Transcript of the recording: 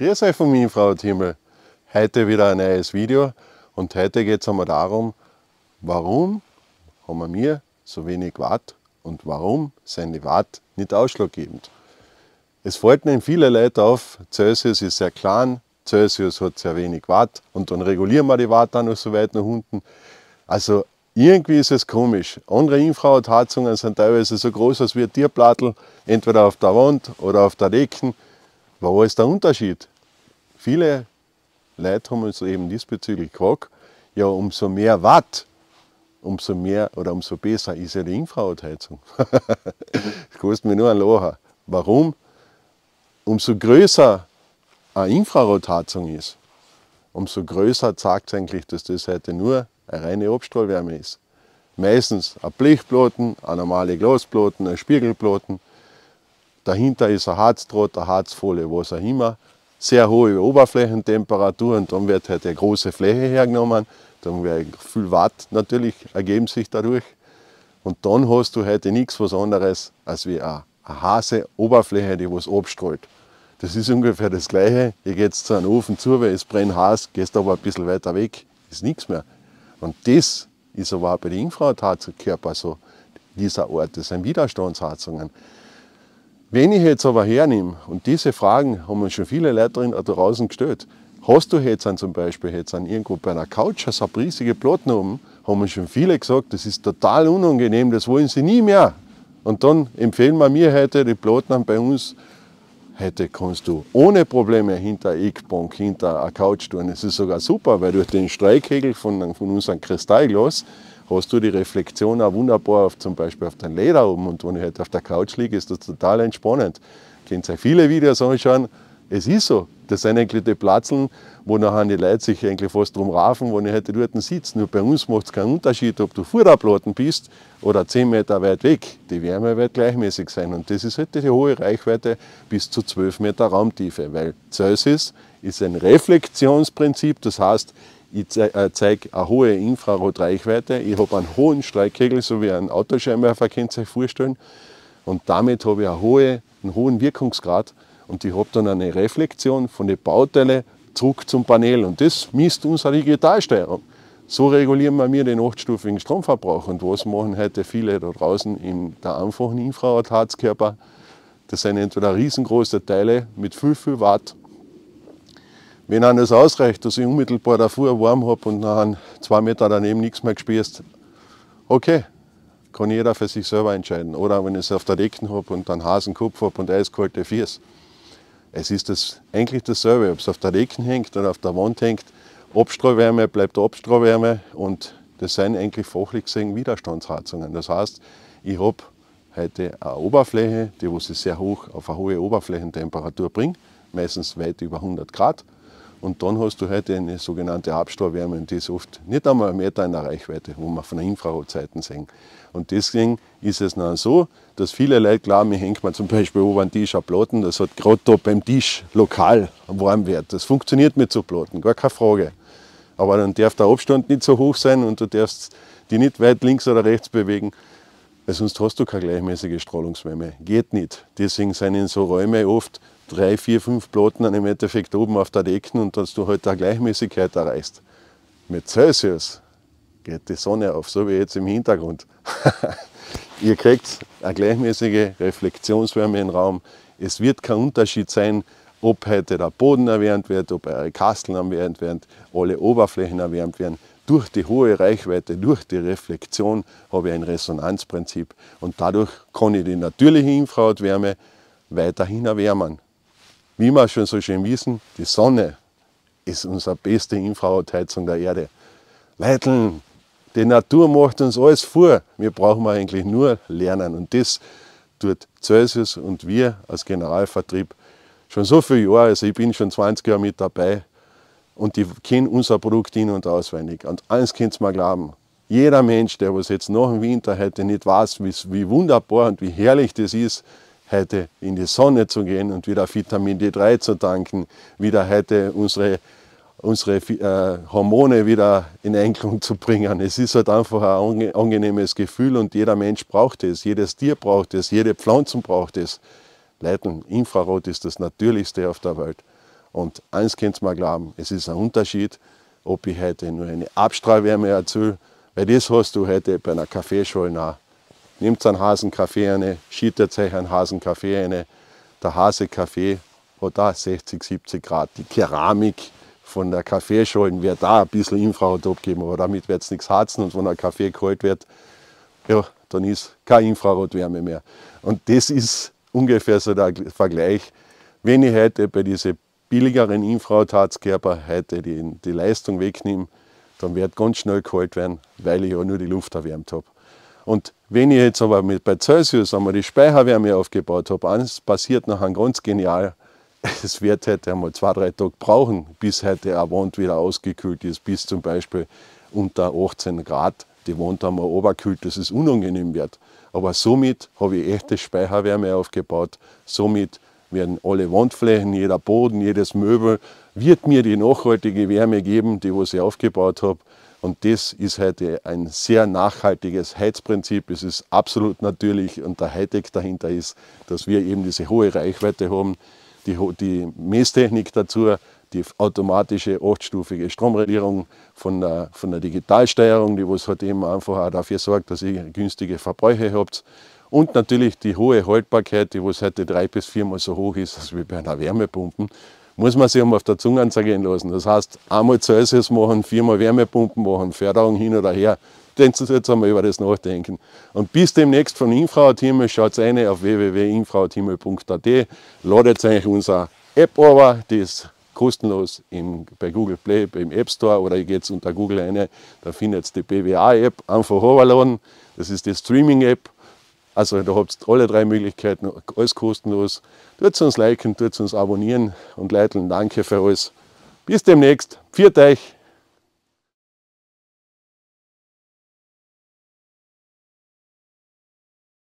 Grüß euch von mir, Frau Thiemel. Heute wieder ein neues Video und heute geht es einmal darum, warum haben wir so wenig Watt und warum sind die Watt nicht ausschlaggebend. Es fällt mir viele Leute auf, Celsius ist sehr klein, Celsius hat sehr wenig Watt und dann regulieren wir die Watt dann noch so weit nach unten. Also irgendwie ist es komisch. Andere Infrarotheizungen sind teilweise so groß als wie ein Tierplattel, entweder auf der Wand oder auf der Decken. Wo ist der Unterschied? Viele Leute haben uns eben diesbezüglich gefragt, ja, umso mehr Watt, umso mehr oder umso besser ist ja die Infrarotheizung. das kostet mir nur ein Locher. Warum? Umso größer eine Infrarotheizung ist, umso größer zeigt es eigentlich, dass das heute nur eine reine Abstrahlwärme ist. Meistens ein Blechplatten, eine normale Glasplatten, ein Spiegelplatten, Dahinter ist ein Harzdraht, eine Harzfolie, was auch immer. Sehr hohe Oberflächentemperatur und dann wird halt eine große Fläche hergenommen, dann wird viel Watt natürlich ergeben sich dadurch. Und dann hast du heute nichts was anderes als wie eine, eine heiße Oberfläche, die was abstrahlt. Das ist ungefähr das Gleiche. Ihr geht zu einem Ofen zu, weil es brennt heiß, gehst aber ein bisschen weiter weg, ist nichts mehr. Und das ist aber auch bei den Infrarotherzkörpern so, also dieser Ort, das sind Widerstandsheizungen. Wenn ich jetzt aber hernehme, und diese Fragen haben uns schon viele Leute da äh, draußen gestellt, hast du jetzt zum Beispiel jetzt irgendwo bei einer Couch eine riesige Platten oben, haben uns schon viele gesagt, das ist total unangenehm, das wollen sie nie mehr. Und dann empfehlen wir mir heute, die Platten bei uns, heute kannst du ohne Probleme hinter eine Eckbank, hinter einer Couch tun. Es ist sogar super, weil durch den Streikhegel von, von unserem Kristallglas hast du die Reflexion auch wunderbar auf, zum Beispiel auf dein Leder oben. Und wenn ich halt auf der Couch liege, ist das total entspannend. Könnt ihr viele Videos anschauen. Es ist so. Das sind eigentlich die Platzeln, wo nachher die Leute sich eigentlich fast drum raufen, wo ich halt dort sitze. Nur bei uns macht es keinen Unterschied, ob du Vorderplatten bist oder 10 Meter weit weg. Die Wärme wird gleichmäßig sein. Und das ist halt die hohe Reichweite bis zu 12 Meter Raumtiefe, weil Celsius ist ein Reflexionsprinzip. Das heißt, ich äh, zeige eine hohe Infrarotreichweite, ich habe einen hohen Streikkegel, so wie ein Autoscheinwerfer, Autoscheinwerferkennzeichen vorstellen. Und damit habe ich eine hohe, einen hohen Wirkungsgrad und ich habe dann eine Reflexion von den Bauteilen zurück zum Panel. Und das misst unsere Digitalsteuerung. So regulieren wir den achtstufigen Stromverbrauch. Und was machen heute viele da draußen in der einfachen Infrarotharzkörper? Das sind entweder riesengroße Teile mit viel, viel Watt wenn einem das ausreicht, dass ich unmittelbar davor warm habe und dann zwei Meter daneben nichts mehr gespürst, okay, kann jeder für sich selber entscheiden. Oder wenn ich es auf der Decken habe und dann Hasenkopf habe und eiskalte Fiers. Es ist das, eigentlich dasselbe, ob es auf der Decken hängt oder auf der Wand hängt. Abstrahlwärme bleibt Abstrahlwärme und das sind eigentlich fachlich gesehen Widerstandsheizungen. Das heißt, ich habe heute eine Oberfläche, die was sehr hoch auf eine hohe Oberflächentemperatur bringt, meistens weit über 100 Grad. Und dann hast du heute eine sogenannte Abstauwärme und die ist oft nicht einmal einen Meter in der Reichweite, wo man von der Infrarotzeiten sehen. Und deswegen ist es dann so, dass viele Leute glauben, ich hängt mir zum Beispiel oben einen Tisch an Platten, das hat gerade da beim Tisch lokal warm wird. Das funktioniert mit so Platten, gar keine Frage. Aber dann darf der Abstand nicht so hoch sein und du darfst die nicht weit links oder rechts bewegen, weil sonst hast du keine gleichmäßige Strahlungswärme. Geht nicht. Deswegen sind in so Räume oft drei, vier, fünf Platten dann im Endeffekt oben auf der Decke und dass du halt da Gleichmäßigkeit erreichst. Mit Celsius geht die Sonne auf, so wie jetzt im Hintergrund. Ihr kriegt eine gleichmäßige Reflexionswärme im Raum. Es wird kein Unterschied sein, ob heute der Boden erwärmt wird, ob eure Kasteln erwärmt werden, alle Oberflächen erwärmt werden. Durch die hohe Reichweite, durch die Reflexion habe ich ein Resonanzprinzip und dadurch kann ich die natürliche Infrarotwärme weiterhin erwärmen wie wir schon so schön wissen, die Sonne ist unsere beste Infrarotheizung der Erde. Leiteln, die Natur macht uns alles vor. Wir brauchen eigentlich nur lernen. Und das tut Celsius und wir als Generalvertrieb schon so viele Jahre. Also ich bin schon 20 Jahre mit dabei und die kennen unser Produkt in- und auswendig. Und eins könnt ihr mir glauben, jeder Mensch, der was jetzt nach dem Winter heute nicht weiß, wie wunderbar und wie herrlich das ist, heute in die Sonne zu gehen und wieder Vitamin D3 zu tanken, wieder heute unsere, unsere äh, Hormone wieder in Einklang zu bringen. Es ist halt einfach ein angenehmes Gefühl und jeder Mensch braucht es, jedes Tier braucht es, jede Pflanze braucht es. Leuten, Infrarot ist das Natürlichste auf der Welt. Und eins könnt ihr mir glauben, es ist ein Unterschied, ob ich heute nur eine Abstrahlwärme erzähle, weil das hast du heute bei einer Kaffeeschule auch nehmt einen Hasenkaffee eine, schüttet sich einen Hasenkaffee eine. Der Hasekaffee hat da 60, 70 Grad. Die Keramik von der Kaffeeschalen wird da ein bisschen Infrarot abgeben, aber damit wird es nichts harzen und wenn der Kaffee kalt wird, ja, dann ist keine Infrarotwärme mehr. Und das ist ungefähr so der Vergleich. Wenn ich heute bei diesen billigeren Infrarotharzkörper heute die, die Leistung wegnehme, dann wird ganz schnell kalt werden, weil ich ja nur die Luft erwärmt habe. Und wenn ich jetzt aber mit, bei Celsius einmal die Speicherwärme aufgebaut habe, eins passiert nachher ganz genial. Es wird heute einmal zwei, drei Tage brauchen, bis heute eine Wand wieder ausgekühlt ist, bis zum Beispiel unter 18 Grad die Wand einmal oberkühlt, dass es unangenehm wird. Aber somit habe ich echte Speicherwärme aufgebaut. Somit werden alle Wandflächen, jeder Boden, jedes Möbel, wird mir die nachhaltige Wärme geben, die was ich aufgebaut habe. Und das ist heute ein sehr nachhaltiges Heizprinzip. Es ist absolut natürlich und der Hightech dahinter ist, dass wir eben diese hohe Reichweite haben, die, die Messtechnik dazu, die automatische achtstufige Stromregulierung von der, von der Digitalsteuerung, die was halt eben einfach auch dafür sorgt, dass ihr günstige Verbräuche habt. Und natürlich die hohe Haltbarkeit, die was heute drei bis viermal so hoch ist, als wie bei einer Wärmepumpe muss man sich einmal auf der Zunge zergehen lassen. Das heißt, einmal Celsius machen, viermal Wärmepumpen machen, Förderung hin oder her. Sie jetzt einmal über das nachdenken. Und bis demnächst von Infrautimmel, schaut rein auf www.infrautimmel.at, ladet eigentlich unsere App aber, die ist kostenlos im, bei Google Play, im App Store oder ihr geht unter Google eine, da findet ihr die BWA-App, einfach runterladen. Das ist die Streaming-App also da habt ihr alle drei Möglichkeiten, alles kostenlos. Tut uns liken, tut uns abonnieren und Leiteln, danke für alles. Bis demnächst, Pfiat euch!